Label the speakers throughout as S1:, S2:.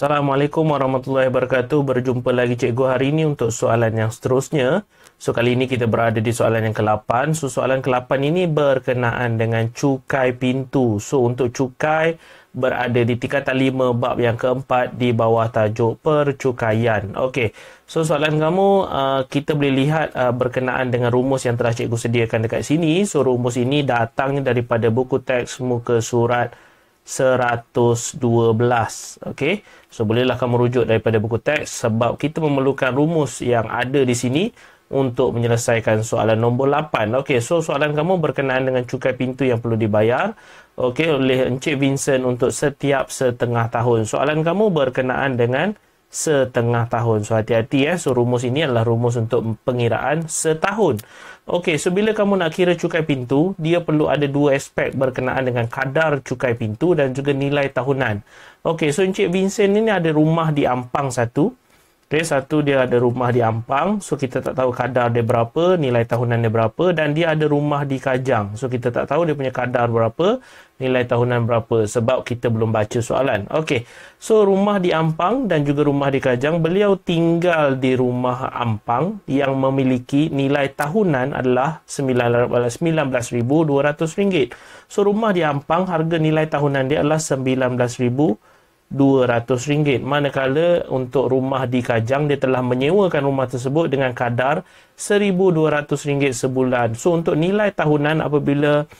S1: Assalamualaikum warahmatullahi wabarakatuh. Berjumpa lagi cikgu hari ini untuk soalan yang seterusnya. So kali ini kita berada di soalan yang ke-8. So soalan ke-8 ini berkenaan dengan cukai pintu. So untuk cukai berada di tingkatan 5 bab yang keempat di bawah tajuk percukaian. Okey. So soalan kamu uh, kita boleh lihat uh, berkenaan dengan rumus yang telah cikgu sediakan dekat sini. So rumus ini datangnya daripada buku teks muka surat 112. Okey. So bolehlah kamu rujuk daripada buku teks sebab kita memerlukan rumus yang ada di sini untuk menyelesaikan soalan nombor 8. Okey, so soalan kamu berkenaan dengan cukai pintu yang perlu dibayar okey oleh Encik Vincent untuk setiap setengah tahun. Soalan kamu berkenaan dengan setengah tahun. So hati-hati ya. so rumus ini adalah rumus untuk pengiraan setahun. Okey, so bila kamu nak kira cukai pintu, dia perlu ada dua aspek berkenaan dengan kadar cukai pintu dan juga nilai tahunan. Okey, so Encik Vincent ini ada rumah di Ampang satu. Okay, satu dia ada rumah di Ampang, so kita tak tahu kadar dia berapa, nilai tahunan dia berapa dan dia ada rumah di Kajang. So kita tak tahu dia punya kadar berapa, nilai tahunan berapa sebab kita belum baca soalan. Okey. So rumah di Ampang dan juga rumah di Kajang, beliau tinggal di rumah Ampang yang memiliki nilai tahunan adalah RM19,200. So rumah di Ampang harga nilai tahunan dia adalah 19,000 RM200. Manakala untuk rumah di Kajang, dia telah menyewakan rumah tersebut dengan kadar RM1,200 sebulan. So, untuk nilai tahunan apabila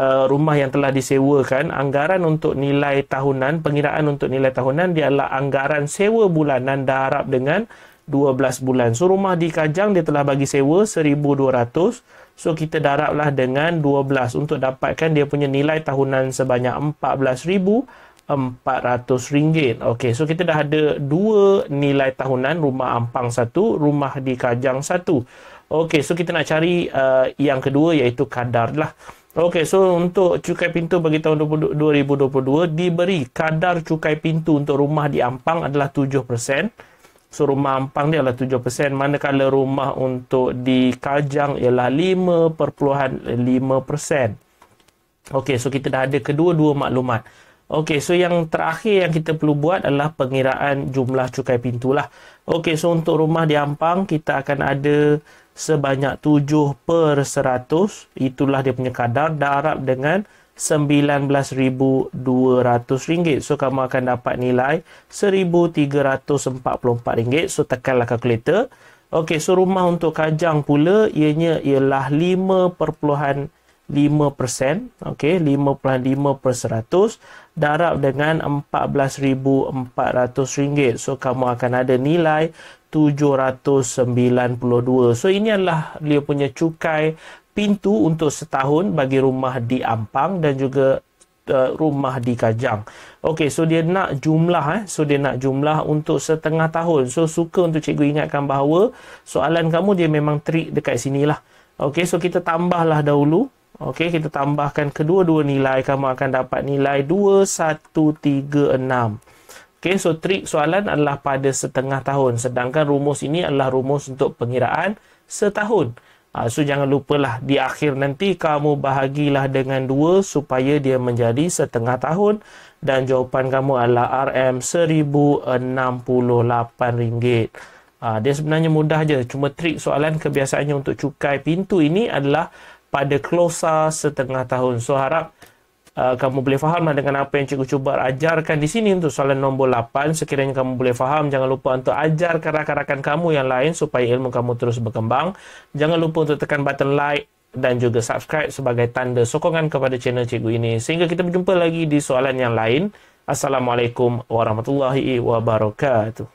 S1: uh, rumah yang telah disewakan, anggaran untuk nilai tahunan, pengiraan untuk nilai tahunan, dia adalah anggaran sewa bulanan darab dengan 12 bulan. So, rumah di Kajang, dia telah bagi sewa RM1,200. So, kita daraplah dengan 12 untuk dapatkan dia punya nilai tahunan sebanyak RM14,000 RM400. Okey, so kita dah ada dua nilai tahunan, rumah Ampang satu, rumah di Kajang satu. Okey, so kita nak cari uh, yang kedua iaitu kadar lah. Okey, so untuk cukai pintu bagi tahun 2022 diberi kadar cukai pintu untuk rumah di Ampang adalah 7%. So rumah Ampang ni adalah 7%, manakala rumah untuk di Kajang ialah 5.5%. Okey, so kita dah ada kedua-dua maklumat. Okey, so yang terakhir yang kita perlu buat adalah pengiraan jumlah cukai pintu lah. Okey, so untuk rumah di Ampang, kita akan ada sebanyak 7 per 100. Itulah dia punya kadar. Darab dengan RM19,200. So, kamu akan dapat nilai RM1,344. So, tekanlah kalkulator. Okey, so rumah untuk Kajang pula, ianya ialah 5.5 5%, okey 5.5 per 100 darab dengan rm ringgit, So kamu akan ada nilai 792. So ini adalah dia punya cukai pintu untuk setahun bagi rumah di Ampang dan juga uh, rumah di Kajang. Okey, so dia nak jumlah eh. So dia nak jumlah untuk setengah tahun. So suka untuk cikgu ingatkan bahawa soalan kamu dia memang trick dekat sinilah. Okey, so kita tambahlah dahulu Okey, kita tambahkan kedua-dua nilai. Kamu akan dapat nilai 2136. Okey, so trik soalan adalah pada setengah tahun. Sedangkan rumus ini adalah rumus untuk pengiraan setahun. Uh, so, jangan lupalah di akhir nanti kamu bahagilah dengan 2 supaya dia menjadi setengah tahun. Dan jawapan kamu adalah RM1068. Uh, ah, dia sebenarnya mudah je. Cuma trik soalan kebiasaannya untuk cukai pintu ini adalah pada closa setengah tahun. So harap uh, kamu boleh faham lah dengan apa yang cikgu cuba ajarkan di sini untuk soalan nombor 8. Sekiranya kamu boleh faham, jangan lupa untuk ajar ke rakan-rakan kamu yang lain supaya ilmu kamu terus berkembang. Jangan lupa untuk tekan button like dan juga subscribe sebagai tanda sokongan kepada channel cikgu ini. Sehingga kita berjumpa lagi di soalan yang lain. Assalamualaikum warahmatullahi wabarakatuh.